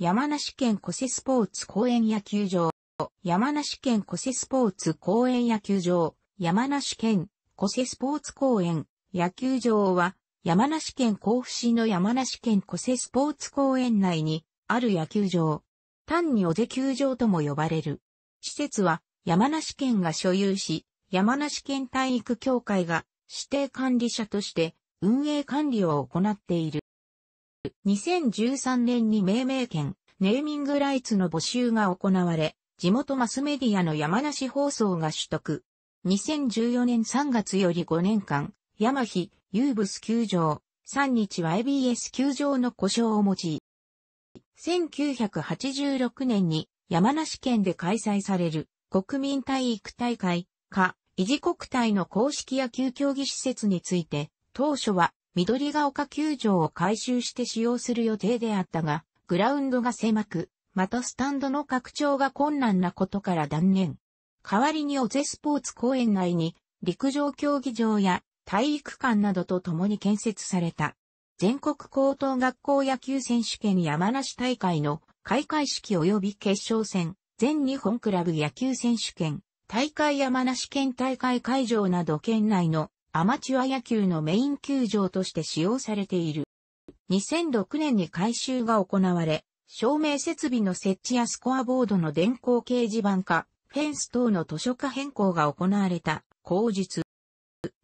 山梨県コセスポーツ公園野球場、山梨県コセスポーツ公園野球場、山梨県コセスポーツ公園野球場は、山梨県甲府市の山梨県コセスポーツ公園内にある野球場。単に尾瀬球場とも呼ばれる。施設は山梨県が所有し、山梨県体育協会が指定管理者として運営管理を行っている。2013年に命名権、ネーミングライツの募集が行われ、地元マスメディアの山梨放送が取得。2014年3月より5年間、山日、ユーブス球場、3日は ABS 球場の故障を用い。1986年に山梨県で開催される国民体育大会か、維持国体の公式野球競技施設について、当初は緑が丘球場を改修して使用する予定であったが、グラウンドが狭く、またスタンドの拡張が困難なことから断念。代わりにオゼスポーツ公園内に、陸上競技場や体育館などと共に建設された。全国高等学校野球選手権山梨大会の開会式及び決勝戦、全日本クラブ野球選手権、大会山梨県大会会場など県内のアマチュア野球のメイン球場として使用されている。2006年に改修が行われ、照明設備の設置やスコアボードの電光掲示板化、フェンス等の図書化変更が行われた、口述。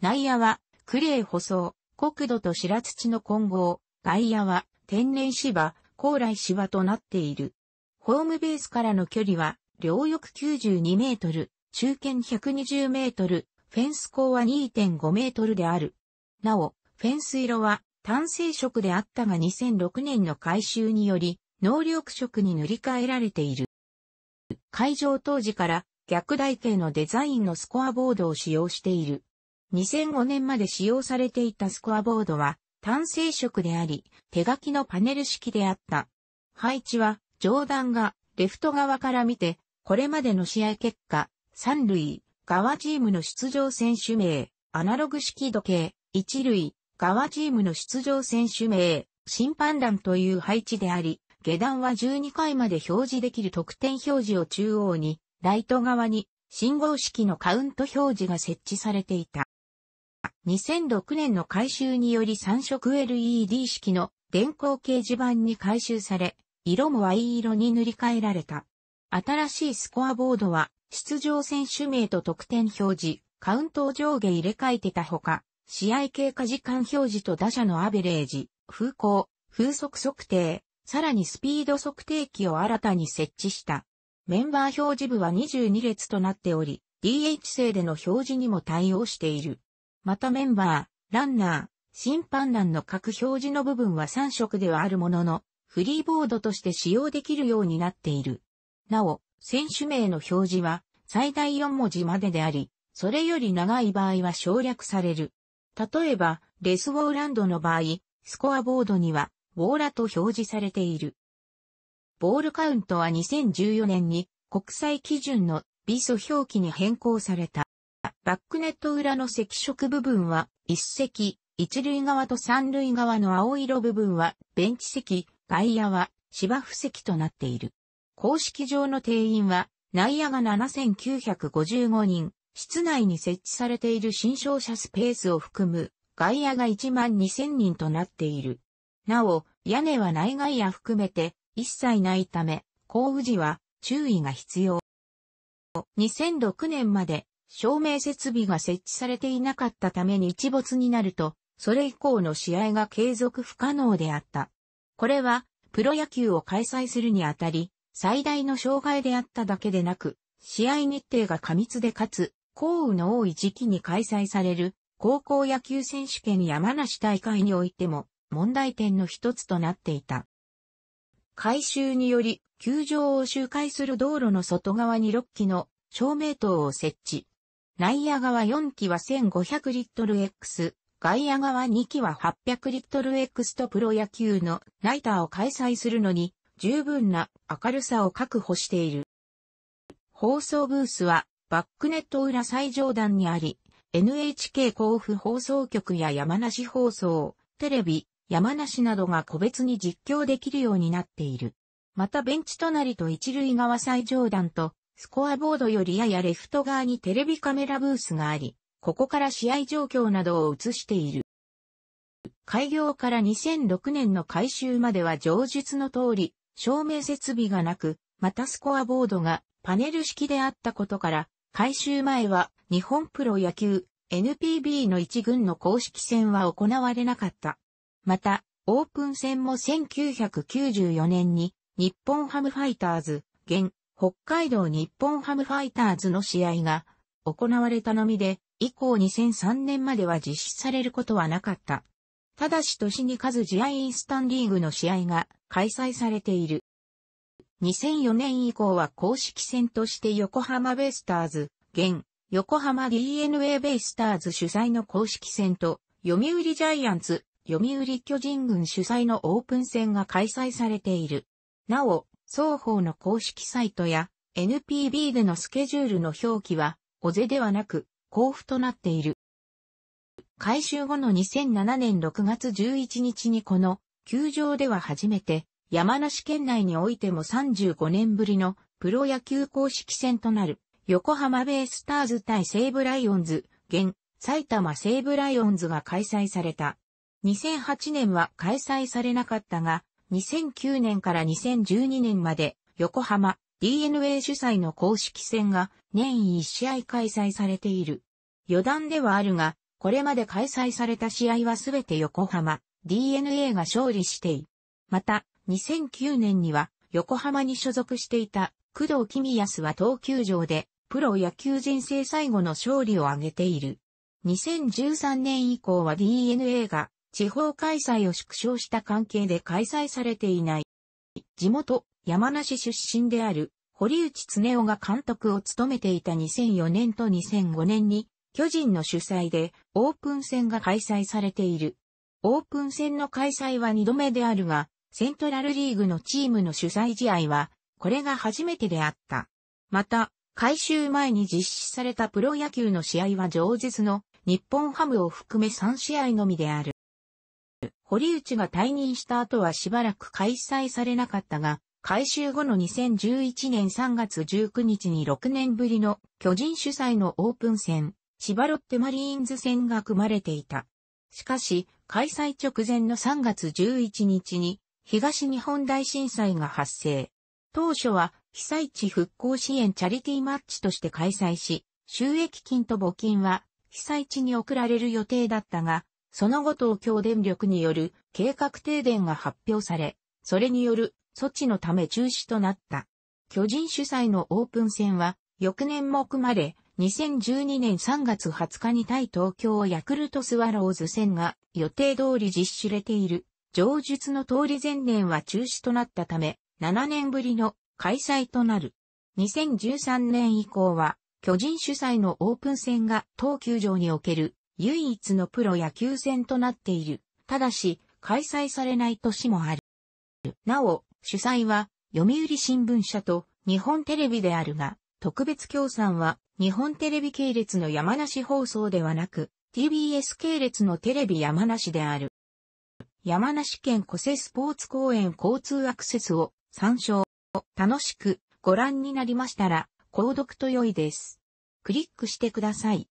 内野は、クレー舗装、国土と白土の混合、外野は、天然芝、高麗芝となっている。ホームベースからの距離は、両翼92メートル、中堅120メートル、フェンス高は2.5メートルである。なお、フェンス色は単成色であったが2006年の改修により、能力色に塗り替えられている。会場当時から逆台形のデザインのスコアボードを使用している。2005年まで使用されていたスコアボードは単成色であり、手書きのパネル式であった。配置は上段がレフト側から見て、これまでの試合結果、三塁、側チームの出場選手名、アナログ式時計、一類、側チームの出場選手名、審判団という配置であり、下段は12回まで表示できる得点表示を中央に、ライト側に、信号式のカウント表示が設置されていた。2006年の改修により3色 LED 式の電光掲示板に改修され、色も藍色に塗り替えられた。新しいスコアボードは出場選手名と得点表示、カウントを上下入れ替えてたほか、試合経過時間表示と打者のアベレージ、風向、風速測定、さらにスピード測定器を新たに設置した。メンバー表示部は22列となっており、DH 制での表示にも対応している。またメンバー、ランナー、審判団の各表示の部分は3色ではあるものの、フリーボードとして使用できるようになっている。なお、選手名の表示は、最大4文字までであり、それより長い場合は省略される。例えば、レスウォーランドの場合、スコアボードには、ウォーラと表示されている。ボールカウントは2014年に国際基準のビソ表記に変更された。バックネット裏の赤色部分は一席、一塁側と三塁側の青色部分はベンチ席、外野は芝生席となっている。公式上の定員は内野が7955人、室内に設置されている新商社スペースを含む外野が1万2000人となっている。なお、屋根は内外野含めて一切ないため、降雨時は注意が必要。2006年まで照明設備が設置されていなかったために一没になると、それ以降の試合が継続不可能であった。これは、プロ野球を開催するにあたり、最大の障害であっただけでなく、試合日程が過密でかつ、降雨の多い時期に開催される高校野球選手権山梨大会においても問題点の一つとなっていた。改修により、球場を周回する道路の外側に6基の照明灯を設置。内野側4基は1500リットル X、外野側2基は800リットル X とプロ野球のナイターを開催するのに十分な明るさを確保している。放送ブースはバックネット裏最上段にあり、NHK 甲府放送局や山梨放送、テレビ、山梨などが個別に実況できるようになっている。またベンチ隣と一塁側最上段と、スコアボードよりややレフト側にテレビカメラブースがあり、ここから試合状況などを映している。開業から2006年の改修までは上述の通り、照明設備がなく、またスコアボードがパネル式であったことから、改修前は日本プロ野球 NPB の一軍の公式戦は行われなかった。また、オープン戦も1994年に日本ハムファイターズ、現北海道日本ハムファイターズの試合が行われたのみで、以降2003年までは実施されることはなかった。ただし年に数試合インスタンリーグの試合が開催されている。2004年以降は公式戦として横浜ベイスターズ、現、横浜 DNA ベイスターズ主催の公式戦と、読売ジャイアンツ、読売巨人軍主催のオープン戦が開催されている。なお、双方の公式サイトや NPB でのスケジュールの表記は、小勢ではなく、交付となっている。改修後の2007年6月11日にこの球場では初めて、山梨県内においても35年ぶりのプロ野球公式戦となる、横浜ベイスターズ対西武ライオンズ、現、埼玉西武ライオンズが開催された。2008年は開催されなかったが、2009年から2012年まで横浜 DNA 主催の公式戦が年1試合開催されている。余談ではあるが、これまで開催された試合はすべて横浜 DNA が勝利してい。また、2009年には横浜に所属していた工藤公康は東球場でプロ野球人生最後の勝利を挙げている。2013年以降は DNA が地方開催を縮小した関係で開催されていない。地元山梨出身である堀内恒夫が監督を務めていた2004年と2005年に巨人の主催でオープン戦が開催されている。オープン戦の開催は2度目であるが、セントラルリーグのチームの主催試合は、これが初めてであった。また、改修前に実施されたプロ野球の試合は上日の日本ハムを含め3試合のみである。堀内が退任した後はしばらく開催されなかったが、改修後の2011年3月19日に6年ぶりの巨人主催のオープン戦、千葉ロッテマリーンズ戦が組まれていた。しかし、開催直前の3月11日に東日本大震災が発生。当初は被災地復興支援チャリティーマッチとして開催し、収益金と募金は被災地に送られる予定だったが、その後東京電力による計画停電が発表され、それによる措置のため中止となった。巨人主催のオープン戦は翌年も組まれ、2012年3月20日に対東京ヤクルトスワローズ戦が予定通り実施れている。上述の通り前年は中止となったため、7年ぶりの開催となる。2013年以降は、巨人主催のオープン戦が東球場における唯一のプロ野球戦となっている。ただし、開催されない年もある。なお、主催は、読売新聞社と日本テレビであるが、特別協賛は日本テレビ系列の山梨放送ではなく、TBS 系列のテレビ山梨である。山梨県古瀬スポーツ公園交通アクセスを参照。楽しくご覧になりましたら、購読と良いです。クリックしてください。